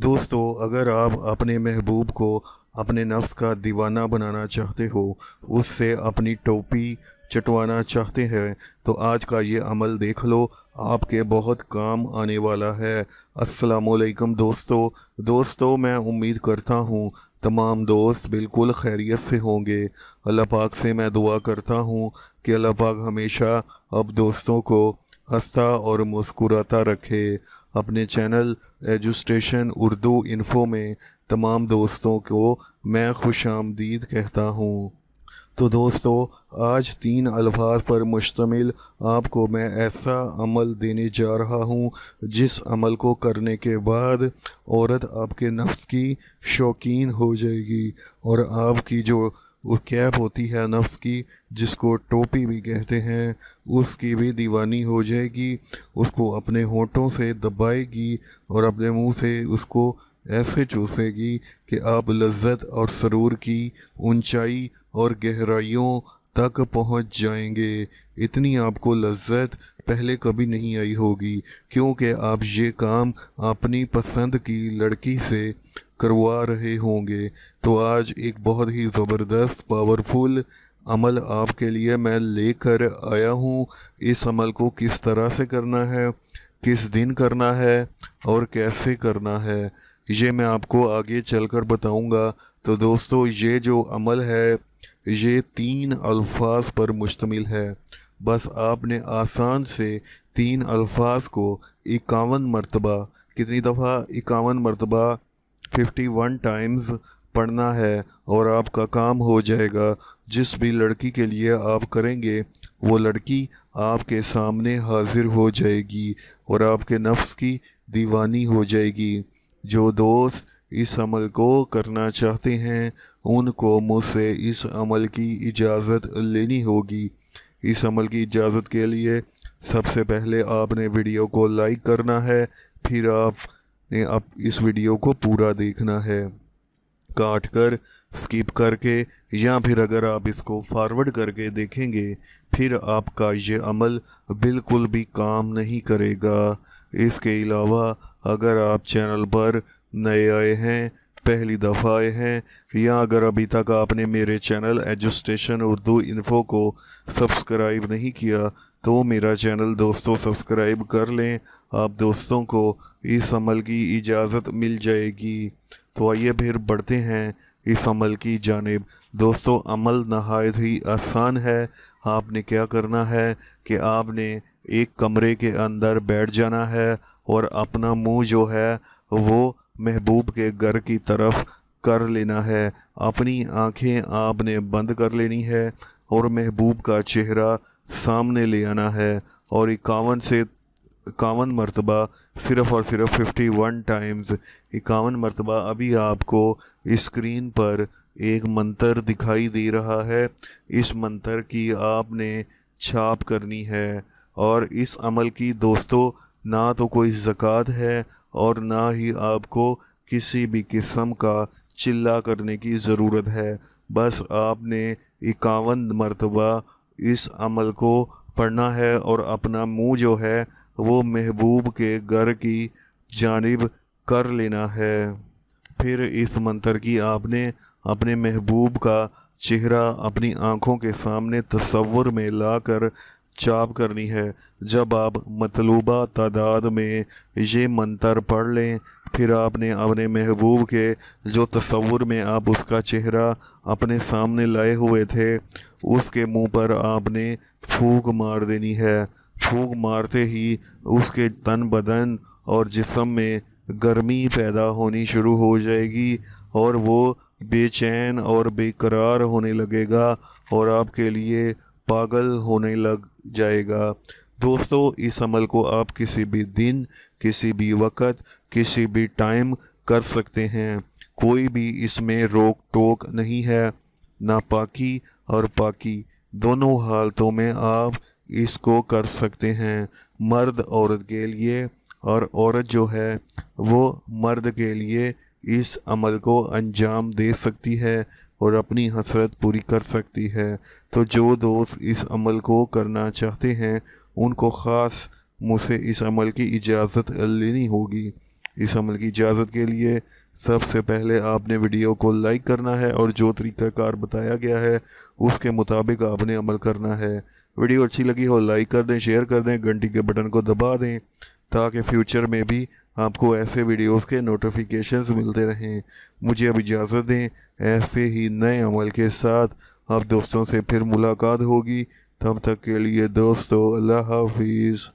दोस्तों अगर आप अपने महबूब को अपने नफ्स का दीवाना बनाना चाहते हो उससे अपनी टोपी चटवाना चाहते हैं तो आज का ये अमल देख लो आपके बहुत काम आने वाला है असलकम दोस्तों दोस्तों मैं उम्मीद करता हूँ तमाम दोस्त बिल्कुल खैरियत से होंगे अल्लाह पाक से मैं दुआ करता हूँ कि अल्लाह पाक हमेशा अब दोस्तों को हंसता और मुस्कुराता रखे अपने चैनल एजुस्टेशन उर्दू इन्फो में तमाम दोस्तों को मैं खुश आमदीद कहता हूँ तो दोस्तों आज तीन अल्फाज पर मुश्तमिल आपको मैं ऐसा अमल देने जा रहा हूँ जिस अमल को करने के बाद औरत आपके नफ्स की शौकीन हो जाएगी और आपकी जो वो कैप होती है नफ्स की जिसको टोपी भी कहते हैं उसकी भी दीवानी हो जाएगी उसको अपने होठों से दबाएगी और अपने मुंह से उसको ऐसे चूसेगी कि आप लज्जत और सरूर की ऊंचाई और गहराइयों तक पहुंच जाएंगे इतनी आपको लज्जत पहले कभी नहीं आई होगी क्योंकि आप ये काम अपनी पसंद की लड़की से करवा रहे होंगे तो आज एक बहुत ही ज़बरदस्त पावरफुल अमल आपके लिए मैं लेकर आया हूँ इस अमल को किस तरह से करना है किस दिन करना है और कैसे करना है ये मैं आपको आगे चलकर बताऊंगा तो दोस्तों ये जो अमल है ये तीन अल्फाज पर मुश्तमिल है बस आपने आसान से तीन अल्फाज को इक्यावन मरतबा कितनी दफ़ा इक्यावन मरतबा 51 टाइम्स पढ़ना है और आपका काम हो जाएगा जिस भी लड़की के लिए आप करेंगे वो लड़की आपके सामने हाजिर हो जाएगी और आपके नफ्स की दीवानी हो जाएगी जो दोस्त इस अमल को करना चाहते हैं उनको मुझसे इस अमल की इजाज़त लेनी होगी इस अमल की इजाज़त के लिए सबसे पहले आपने वीडियो को लाइक करना है फिर आप ने अब इस वीडियो को पूरा देखना है काट कर स्किप करके या फिर अगर आप इसको फॉरवर्ड करके देखेंगे फिर आपका ये अमल बिल्कुल भी काम नहीं करेगा इसके अलावा अगर आप चैनल पर नए आए हैं पहली दफ़ा आए हैं या अगर अभी तक आपने मेरे चैनल एजुस्टेशन उर्दू इन्फो को सब्सक्राइब नहीं किया तो मेरा चैनल दोस्तों सब्सक्राइब कर लें आप दोस्तों को इस अमल की इजाज़त मिल जाएगी तो आइए फिर बढ़ते हैं इस अमल की जानब दोस्तों अमल नहायत ही आसान है आपने क्या करना है कि आपने एक कमरे के अंदर बैठ जाना है और अपना मुंह जो है वो महबूब के घर की तरफ कर लेना है अपनी आंखें आपने बंद कर लेनी है और महबूब का चेहरा सामने ले आना है और इक्यावन से इक्यावन मरतबा सिर्फ़ और सिर्फ फिफ्टी वन टाइम्स इक्यावन मरतबा अभी आपको स्क्रीन पर एक मंतर दिखाई दे रहा है इस मंतर की आपने छाप करनी है और इस अमल की दोस्तों ना तो कोई ज़क़़त है और ना ही आपको किसी भी किस्म का चिल्ला करने की ज़रूरत है बस आपने इक्यावन मरतबा इस अमल को पढ़ना है और अपना मुंह जो है वो महबूब के घर की जानब कर लेना है फिर इस मंत्र की आपने अपने महबूब का चेहरा अपनी आँखों के सामने तस्वुर में ला कर चाप करनी है जब आप मतलूबा तादाद में ये मंत्र पढ़ लें फिर आपने अपने महबूब के जो तस्वुर में आप उसका चेहरा अपने सामने लाए हुए थे उसके मुंह पर आपने फूक मार देनी है फूक मारते ही उसके तन बदन और जिसम में गर्मी पैदा होनी शुरू हो जाएगी और वो बेचैन और बेकरार होने लगेगा और आपके लिए पागल होने लग जाएगा दोस्तों इस अमल को आप किसी भी दिन किसी भी वक़्त किसी भी टाइम कर सकते हैं कोई भी इसमें रोक टोक नहीं है पाकी और पाकी दोनों हालतों में आप इसको कर सकते हैं मर्द औरत के लिए और औरत जो है वो मर्द के लिए इस अमल को अंजाम दे सकती है और अपनी हसरत पूरी कर सकती है तो जो दोस्त इस अमल को करना चाहते हैं उनको ख़ास मुझसे इस अमल की इजाज़त लेनी होगी इस अमल की इजाज़त के लिए सबसे पहले आपने वीडियो को लाइक करना है और जो तरीक़ाकार बताया गया है उसके मुताबिक आपने अमल करना है वीडियो अच्छी लगी हो लाइक कर दें शेयर कर दें घंटी के बटन को दबा दें ताकि फ्यूचर में भी आपको ऐसे वीडियोस के नोटिफिकेशंस मिलते रहें मुझे अब इजाज़त दें ऐसे ही नए अमल के साथ आप दोस्तों से फिर मुलाकात होगी तब तक के लिए दोस्तों अल्लाह हाफिज़